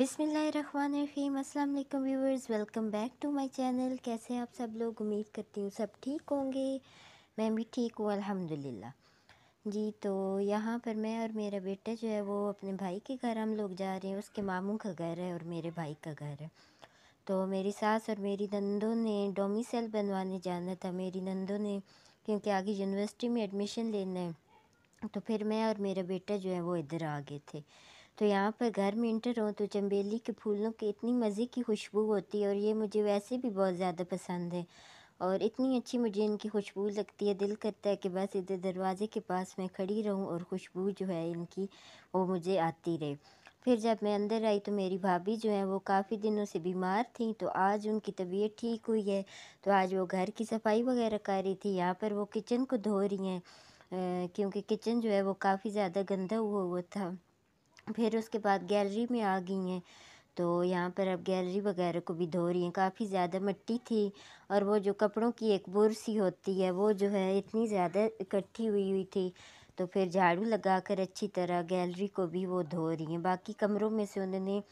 बिसमीम अल्लाम viewers welcome back to my channel कैसे आप सब लोग उम्मीद करती हूँ सब ठीक होंगे मैं भी ठीक हूँ अल्हम्दुलिल्लाह जी तो यहाँ पर मैं और मेरा बेटा जो है वो अपने भाई के घर हम लोग जा रहे हैं उसके मामू का घर है और मेरे भाई का घर है तो मेरी सास और मेरी नंदों ने डोमिसल बनवाने जाना था मेरी नंदों ने क्योंकि आगे यूनिवर्सिटी में एडमिशन लेना है तो फिर मैं और मेरा बेटा जो है वो इधर आ गए थे तो यहाँ पर घर में इंटर हो तो चम्बेली के फूलों की इतनी मज़े की खुशबू होती है और ये मुझे वैसे भी बहुत ज़्यादा पसंद है और इतनी अच्छी मुझे इनकी खुशबू लगती है दिल करता है कि बस इधर दरवाज़े के पास मैं खड़ी रहूँ और खुशबू जो है इनकी वो मुझे आती रहे फिर जब मैं अंदर आई तो मेरी भाभी जो है वो काफ़ी दिनों से बीमार थी तो आज उनकी तबीयत ठीक हुई है तो आज वो घर की सफाई वगैरह कर रही थी यहाँ पर वो किचन को धो रही हैं क्योंकि किचन जो है वो काफ़ी ज़्यादा गंदा हुआ हुआ था फिर उसके बाद गैलरी में आ गई हैं तो यहाँ पर अब गैलरी वगैरह को भी धो रही हैं काफ़ी ज़्यादा मिट्टी थी और वो जो कपड़ों की एक बुर सी होती है वो जो है इतनी ज़्यादा इकट्ठी हुई हुई थी तो फिर झाड़ू लगा कर अच्छी तरह गैलरी को भी वो धो रही हैं बाकी कमरों में से उन्होंने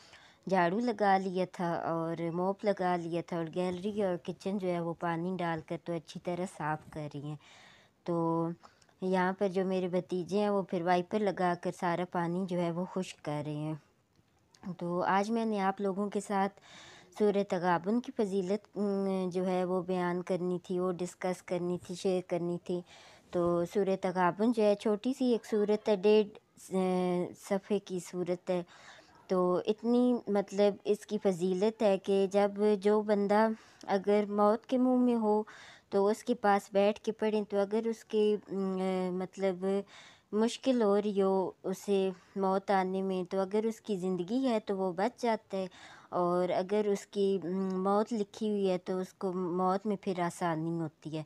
झाड़ू लगा लिया था और मोप लगा लिया था और गैलरी और किचन जो है वो पानी डाल कर तो अच्छी तरह साफ़ कर रही हैं तो यहाँ पर जो मेरे भतीजे हैं वो फिर वाइपर लगा कर सारा पानी जो है वो खुश्क कर रहे हैं तो आज मैंने आप लोगों के साथ सूर्य तगाबन की फजीलत जो है वो बयान करनी थी और डिस्कस करनी थी शेयर करनी थी तो सूर्य तगाबन जो है छोटी सी एक सूरत है डेढ़ सफ़े की सूरत है तो इतनी मतलब इसकी फजीलत है कि जब जो बंदा अगर मौत के मुंह में हो तो उसके पास बैठ के पढ़ें तो अगर उसके मतलब मुश्किल हो रही हो उसे मौत आने में तो अगर उसकी ज़िंदगी है तो वो बच जाता है और अगर उसकी मौत लिखी हुई है तो उसको मौत में फिर आसानी होती है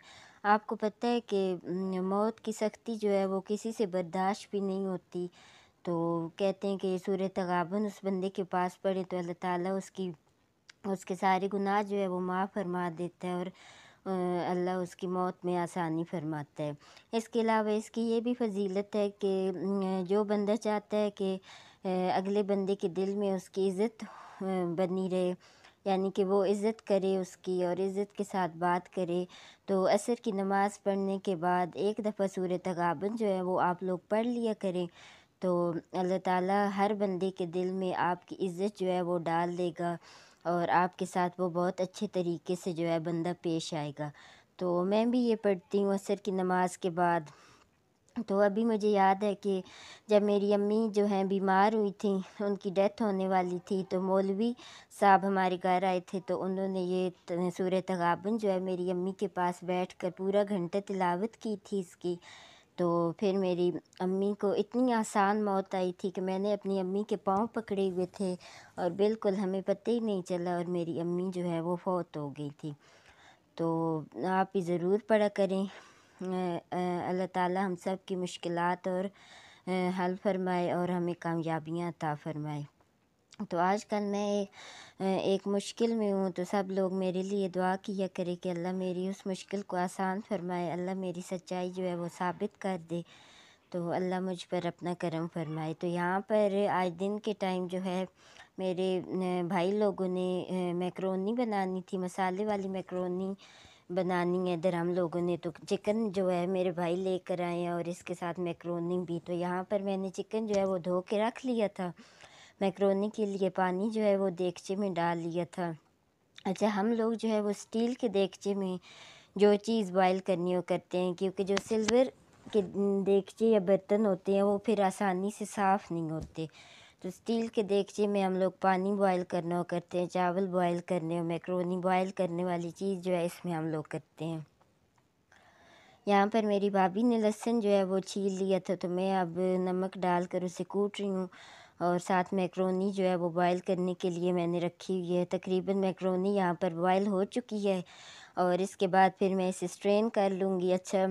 आपको पता है कि मौत की सख्ती जो है वो किसी से बर्दाश्त भी नहीं होती तो कहते हैं कि सूर तगाबन उस बंदे के पास पड़े तो अल्लाह ताला उसकी उसके सारे गुनाह जो है वो माफ़ फरमा देता है और अल्लाह उसकी मौत में आसानी फरमाता है इसके अलावा इसकी ये भी फजीलत है कि जो बंदा चाहता है कि अगले बंदे के दिल में उसकी इज़्ज़त बनी रहे यानी कि वो इज़्ज़त करे उसकी और इज़्ज़त के साथ बात करे तो असर की नमाज़ पढ़ने के बाद एक दफ़ा सूर तगाबन जो है वो आप लोग पढ़ लिया करें तो अल्लाह ताला हर बंदे के दिल में आपकी इज़्ज़त जो है वो डाल देगा और आपके साथ वो बहुत अच्छे तरीके से जो है बंदा पेश आएगा तो मैं भी ये पढ़ती हूँ असर की नमाज़ के बाद तो अभी मुझे याद है कि जब मेरी अम्मी जो हैं बीमार हुई थी उनकी डेथ होने वाली थी तो मौलवी साहब हमारे घर आए थे तो उन्होंने ये सूर्य तगाबन जो है मेरी अम्मी के पास बैठ कर पूरा घंटा तिलावत की थी इसकी तो फिर मेरी अम्मी को इतनी आसान मौत आई थी कि मैंने अपनी अम्मी के पाँव पकड़े हुए थे और बिल्कुल हमें पता ही नहीं चला और मेरी अम्मी जो है वो फौत हो गई थी तो आप ही ज़रूर पढ़ा करें अल्लाह ताला हम सब की मुश्किलात और हल फरमाए और हमें कामयाबियाँ ता फरमाए तो आज कल मैं एक मुश्किल में हूँ तो सब लोग मेरे लिए दुआ किया करें कि अल्लाह मेरी उस मुश्किल को आसान फरमाए अल्लाह मेरी सच्चाई जो है वो साबित कर दे तो अल्लाह मुझ पर अपना करम फरमाए तो यहाँ पर आज दिन के टाइम जो है मेरे भाई लोगों ने मैक्रोनी बनानी थी मसाले वाली मैक्रोनी बनानी है इधर हम लोगों ने तो चिकन जो है मेरे भाई लेकर आए हैं और इसके साथ मैक्रोनी भी तो यहाँ पर मैंने चिकन जो है वो धो के रख लिया था मैक्रोनी के लिए पानी जो है वो देगचे में डाल लिया था अच्छा हम लोग जो है वो स्टील के देगचे में जो चीज़ बॉयल करनी हो करते हैं क्योंकि जो सिल्वर के देगचे या बर्तन होते हैं वो फिर आसानी से साफ़ नहीं होते तो स्टील के देगचे में हम लोग पानी बॉयल करना हो करते हैं चावल बॉयल करने हो मैक्रोनी बॉयल करने वाली चीज़ जो है इसमें हम लोग करते हैं यहाँ पर मेरी भाभी ने लहसुन जो है वो छील लिया था तो मैं अब नमक डालकर उसे कूट रही हूँ और साथ मैक्रोनी जो है वो बॉयल करने के लिए मैंने रखी हुई है तकरीबन मैक्रोनी यहाँ पर बॉयल हो चुकी है और इसके बाद फिर मैं इसे स्ट्रेन कर लूँगी अच्छा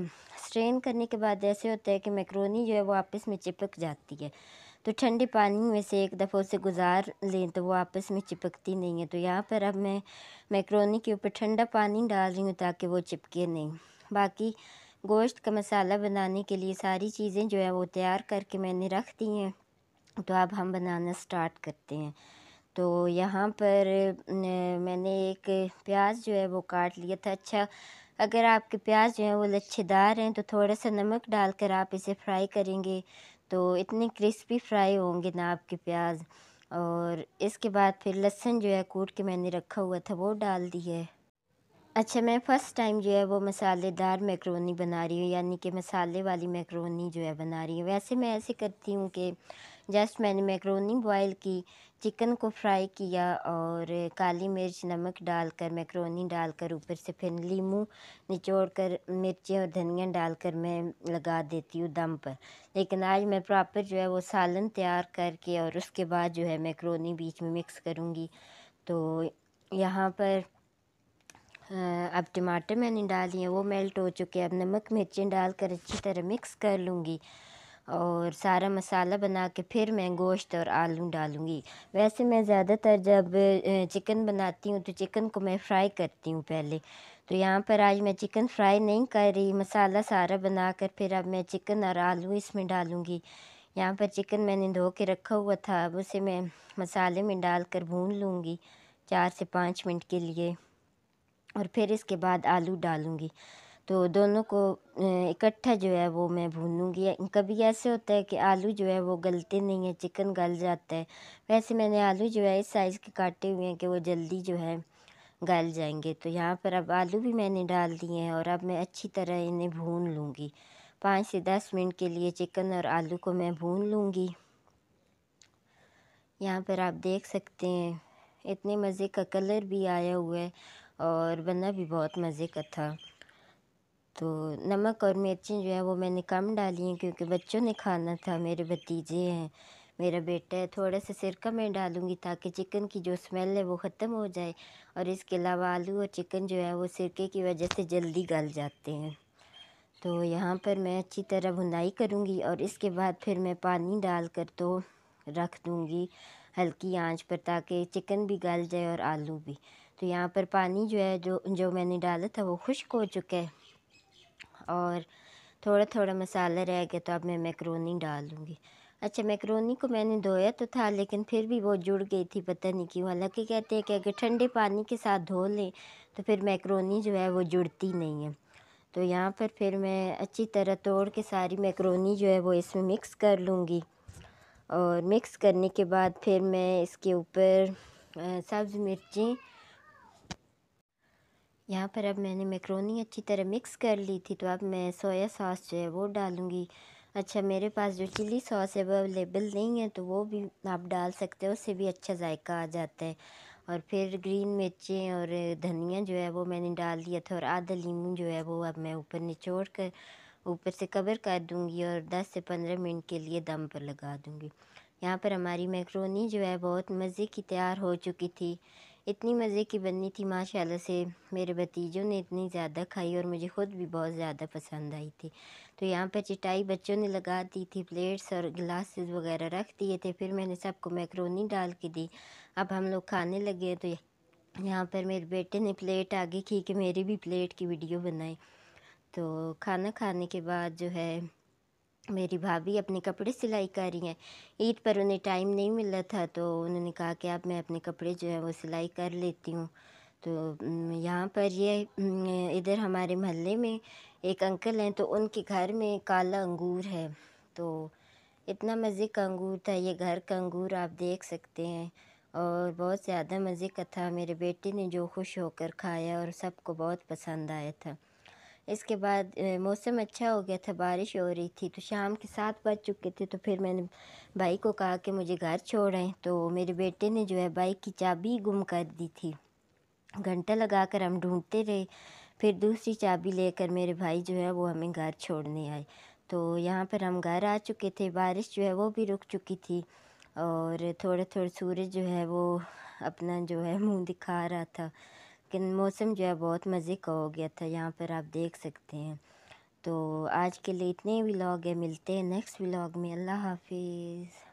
स्ट्रेन करने के बाद ऐसे होता है कि मैक्रोनी जो है वो आपस में चिपक जाती है तो ठंडे पानी में से एक दफ़ा उसे गुजार लें तो वो आपस में चिपकती नहीं है तो यहाँ पर अब मैं मैक्रोनी के ऊपर ठंडा पानी डाल रही हूँ ताकि वो चिपके नहीं बाकी गोश्त का मसाला बनाने के लिए सारी चीज़ें जो है वो तैयार करके मैंने रख दी हैं तो अब हम बनाना स्टार्ट करते हैं तो यहाँ पर मैंने एक प्याज जो है वो काट लिया था अच्छा अगर आपके प्याज जो हैं वो लच्छेदार हैं तो थोड़ा सा नमक डालकर आप इसे फ्राई करेंगे तो इतने क्रिस्पी फ्राई होंगे ना आपके प्याज और इसके बाद फिर लहसुन जो है कूट के मैंने रखा हुआ था वो डाल दी है अच्छा मैं फ़र्स्ट टाइम जो है वो मसालेदार मैक्रोनी बना रही हूँ यानी कि मसाले वाली मैक्रोनी जो है बना रही हूँ वैसे मैं ऐसे करती हूँ कि जस्ट मैंने मैक्रोनी बॉयल की चिकन को फ्राई किया और काली मिर्च नमक डालकर मैक्रोनी डालकर ऊपर से फिर लीमू निचोड़ कर मिर्ची और धनिया डालकर मैं लगा देती हूँ दम पर लेकिन आज मैं प्रॉपर जो है वो सालन तैयार करके और उसके बाद जो है मैक्रोनी बीच में मिक्स करूँगी तो यहाँ पर अब टमाटर मैंने डाली हैं वो मेल्ट हो चुके हैं अब नमक मिर्चें डालकर अच्छी तरह मिक्स कर लूँगी और सारा मसाला बना के फिर मैं गोश्त और आलू डालूँगी वैसे मैं ज़्यादातर जब चिकन बनाती हूँ तो चिकन को मैं फ़्राई करती हूँ पहले तो यहाँ पर आज मैं चिकन फ़्राई नहीं कर रही मसाला सारा बना कर फिर अब मैं चिकन और आलू इसमें डालूँगी यहाँ पर चिकन मैंने धो के रखा हुआ था अब उसे मैं मसाले में डाल कर भून लूँगी चार से पाँच मिनट के लिए और फिर इसके बाद आलू डालूँगी तो दोनों को इकट्ठा जो है वो मैं भूनूंगी कभी ऐसे होता है कि आलू जो है वो गलते नहीं है चिकन गल जाता है वैसे मैंने आलू जो है इस साइज़ के काटे हुए हैं कि वो जल्दी जो है गल जाएंगे तो यहाँ पर अब आलू भी मैंने डाल दिए हैं और अब मैं अच्छी तरह इन्हें भून लूँगी पाँच से दस मिनट के लिए चिकन और आलू को मैं भून लूँगी यहाँ पर आप देख सकते हैं इतने मज़े का कलर भी आया हुआ है और बना भी बहुत मज़े का था तो नमक और मिर्ची जो है वो मैंने कम डाली हैं क्योंकि बच्चों ने खाना था मेरे भतीजे हैं मेरा बेटा है थोड़ा सा सिरका मैं डालूँगी ताकि चिकन की जो स्मेल है वो ख़त्म हो जाए और इसके अलावा आलू और चिकन जो है वो सिरके की वजह से जल्दी गल जाते हैं तो यहाँ पर मैं अच्छी तरह भुनाई करूँगी और इसके बाद फिर मैं पानी डाल कर तो रख दूँगी हल्की आँच पर ताकि चिकन भी गल जाए और आलू भी तो यहाँ पर पानी जो है जो जो मैंने डाला था वो खुश्क हो चुका है और थोड़ा थोड़ा मसाला रह गया तो अब मैं मैक्रोनी डाल दूँगी अच्छा मैक्रोनी को मैंने धोया तो था लेकिन फिर भी वो जुड़ गई थी पता नहीं क्यों हालांकि कहते हैं कि अगर ठंडे पानी के साथ धो लें तो फिर मैक्रोनी जो है वो जुड़ती नहीं है तो यहाँ पर फिर मैं अच्छी तरह तोड़ के सारी मैक्रोनी जो है वो इसमें मिक्स कर लूँगी और मिक्स करने के बाद फिर मैं इसके ऊपर सब्ज़ मिर्ची यहाँ पर अब मैंने मैक्रोनी अच्छी तरह मिक्स कर ली थी तो अब मैं सोया सॉस जो है वो डालूँगी अच्छा मेरे पास जो चिली सॉस है वो अवेलेबल नहीं है तो वो भी आप डाल सकते हो उससे भी अच्छा जायका आ जाता है और फिर ग्रीन मिर्चें और धनिया जो है वो मैंने डाल दिया था और आधा लीमू जो है वो अब मैं ऊपर निचोड़ कर ऊपर से कवर कर दूँगी और दस से पंद्रह मिनट के लिए दम पर लगा दूँगी यहाँ पर हमारी मैक्रोनी जो है बहुत मज़े की तैयार हो चुकी थी इतनी मज़े की बनी थी माशाल्लाह से मेरे भतीजों ने इतनी ज़्यादा खाई और मुझे ख़ुद भी बहुत ज़्यादा पसंद आई थी तो यहाँ पर चटाई बच्चों ने लगा दी थी प्लेट्स और ग्लासेस वगैरह रख दिए थे फिर मैंने सबको मैक्रोनी डाल के दी अब हम लोग खाने लगे तो यहाँ पर मेरे बेटे ने प्लेट आगे की कि मेरी भी प्लेट की वीडियो बनाई तो खाना खाने के बाद जो है मेरी भाभी अपने कपड़े सिलाई कर रही हैं ईद पर उन्हें टाइम नहीं मिला था तो उन्होंने कहा कि अब मैं अपने कपड़े जो है वो सिलाई कर लेती हूँ तो यहाँ पर ये इधर हमारे मोहल्ले में एक अंकल हैं तो उनके घर में काला अंगूर है तो इतना मज़े का अंगूर था ये घर का अंगूर आप देख सकते हैं और बहुत ज़्यादा मज़े का था मेरे बेटे ने जो खुश होकर खाया और सबको बहुत पसंद आया था इसके बाद मौसम अच्छा हो गया था बारिश हो रही थी तो शाम के सात बज चुके थे तो फिर मैंने भाई को कहा कि मुझे घर छोड़ आए तो मेरे बेटे ने जो है बाइक की चाबी गुम कर दी थी घंटा लगा कर हम ढूंढते रहे फिर दूसरी चाबी लेकर मेरे भाई जो है वो हमें घर छोड़ने आए तो यहाँ पर हम घर आ चुके थे बारिश जो है वो भी रुक चुकी थी और थोड़े थोड़े सूरज जो है वो अपना जो है मुँह दिखा रहा था लेकिन मौसम जो है बहुत मज़े का हो गया था यहाँ पर आप देख सकते हैं तो आज के लिए इतने व्लॉग है मिलते हैं नेक्स्ट व्लॉग में अल्लाह हाफिज़